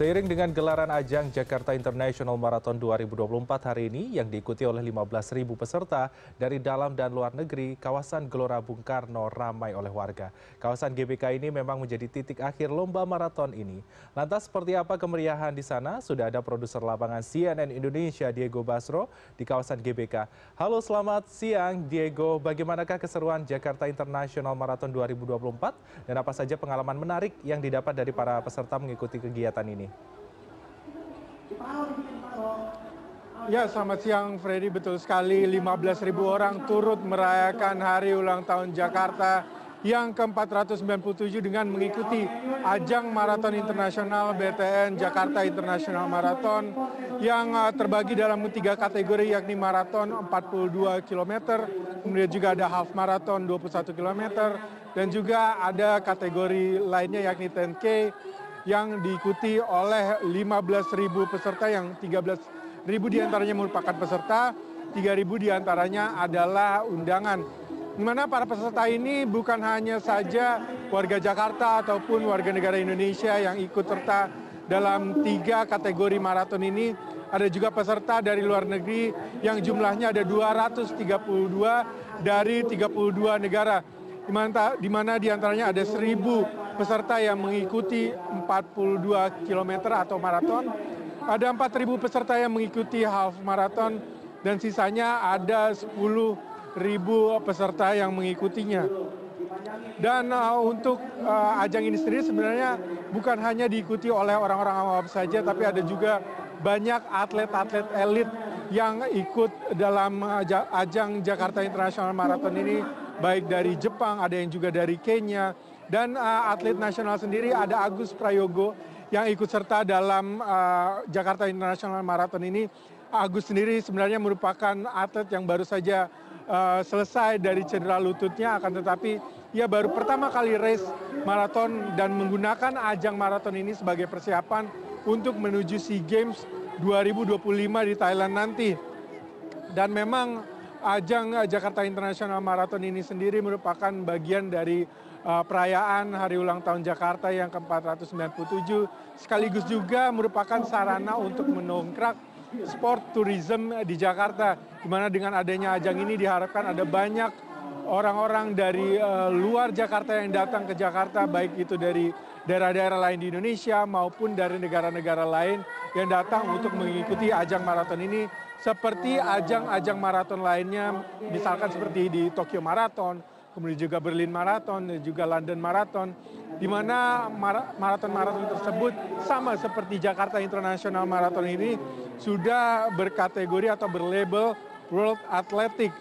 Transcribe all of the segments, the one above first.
Seiring dengan gelaran ajang Jakarta International Marathon 2024 hari ini yang diikuti oleh 15.000 peserta dari dalam dan luar negeri, kawasan Gelora Bung Karno ramai oleh warga. Kawasan GBK ini memang menjadi titik akhir lomba maraton ini. Lantas seperti apa kemeriahan di sana? Sudah ada produser lapangan CNN Indonesia Diego Basro di kawasan GBK. Halo selamat siang Diego, bagaimanakah keseruan Jakarta International Marathon 2024 dan apa saja pengalaman menarik yang didapat dari para peserta mengikuti kegiatan ini? Ya, selamat siang Freddy. Betul sekali 15.000 orang turut merayakan hari ulang tahun Jakarta yang ke-497 dengan mengikuti ajang maraton internasional BTN Jakarta International Marathon yang uh, terbagi dalam tiga kategori yakni maraton 42 km, kemudian juga ada half marathon 21 km dan juga ada kategori lainnya yakni 10K yang diikuti oleh lima belas peserta yang tiga belas diantaranya merupakan peserta, tiga diantaranya adalah undangan. Di mana para peserta ini bukan hanya saja warga Jakarta ataupun warga negara Indonesia yang ikut serta dalam tiga kategori maraton ini, ada juga peserta dari luar negeri yang jumlahnya ada 232 dari 32 negara. Di mana, di mana diantaranya ada 1000 peserta yang mengikuti 42 km atau maraton. Ada 4.000 peserta yang mengikuti half maraton dan sisanya ada 10.000 peserta yang mengikutinya. Dan uh, untuk uh, ajang ini sendiri sebenarnya bukan hanya diikuti oleh orang-orang awam saja, tapi ada juga banyak atlet-atlet elit yang ikut dalam uh, ajang Jakarta International Marathon ini, baik dari Jepang, ada yang juga dari Kenya, dan uh, atlet nasional sendiri ada Agus Prayogo yang ikut serta dalam uh, Jakarta International Marathon ini. Agus sendiri sebenarnya merupakan atlet yang baru saja uh, selesai dari cedera lututnya, akan tetapi ia baru pertama kali race maraton dan menggunakan ajang maraton ini sebagai persiapan untuk menuju SEA Games 2025 di Thailand nanti. Dan memang ajang eh, Jakarta International Marathon ini sendiri merupakan bagian dari uh, perayaan Hari Ulang Tahun Jakarta yang ke-497 sekaligus juga merupakan sarana untuk menongkrak sport tourism eh, di Jakarta di mana dengan adanya ajang ini diharapkan ada banyak orang-orang dari uh, luar Jakarta yang datang ke Jakarta, baik itu dari daerah-daerah lain di Indonesia maupun dari negara-negara lain yang datang untuk mengikuti ajang maraton ini seperti ajang-ajang maraton lainnya, misalkan seperti di Tokyo Marathon, kemudian juga Berlin Marathon, dan juga London Marathon, di mana maraton-maraton tersebut sama seperti Jakarta International Marathon ini sudah berkategori atau berlabel World Athletic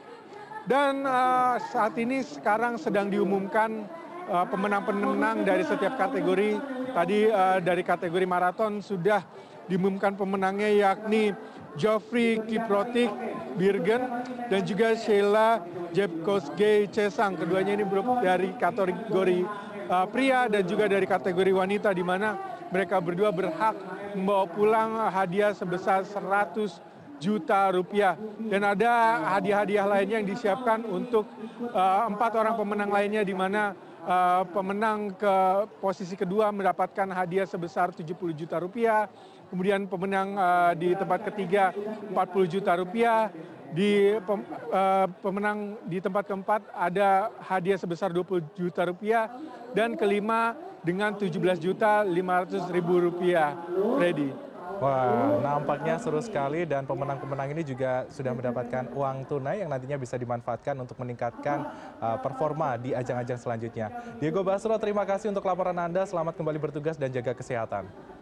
dan eh, saat ini sekarang sedang diumumkan eh, pemenang-pemenang dari setiap kategori. Tadi eh, dari kategori maraton sudah diumumkan pemenangnya yakni Geoffrey Kiprotik Birgen dan juga Sheila Jepkosge Cesang. Keduanya ini dari kategori uh, pria dan juga dari kategori wanita di mana mereka berdua berhak membawa pulang hadiah sebesar 100 juta rupiah. Dan ada hadiah-hadiah lainnya yang disiapkan untuk eh, empat orang pemenang lainnya di mana uh, pemenang ke posisi kedua mendapatkan hadiah sebesar 70 juta rupiah. Kemudian pemenang uh, di tempat ketiga 40 juta rupiah. Di pem, uh, pemenang di tempat keempat ada hadiah sebesar 20 juta rupiah. Dan kelima dengan 17 juta 500 ribu rupiah. Ready. Wah, nampaknya seru sekali dan pemenang-pemenang ini juga sudah mendapatkan uang tunai yang nantinya bisa dimanfaatkan untuk meningkatkan uh, performa di ajang-ajang selanjutnya. Diego Basro, terima kasih untuk laporan Anda. Selamat kembali bertugas dan jaga kesehatan.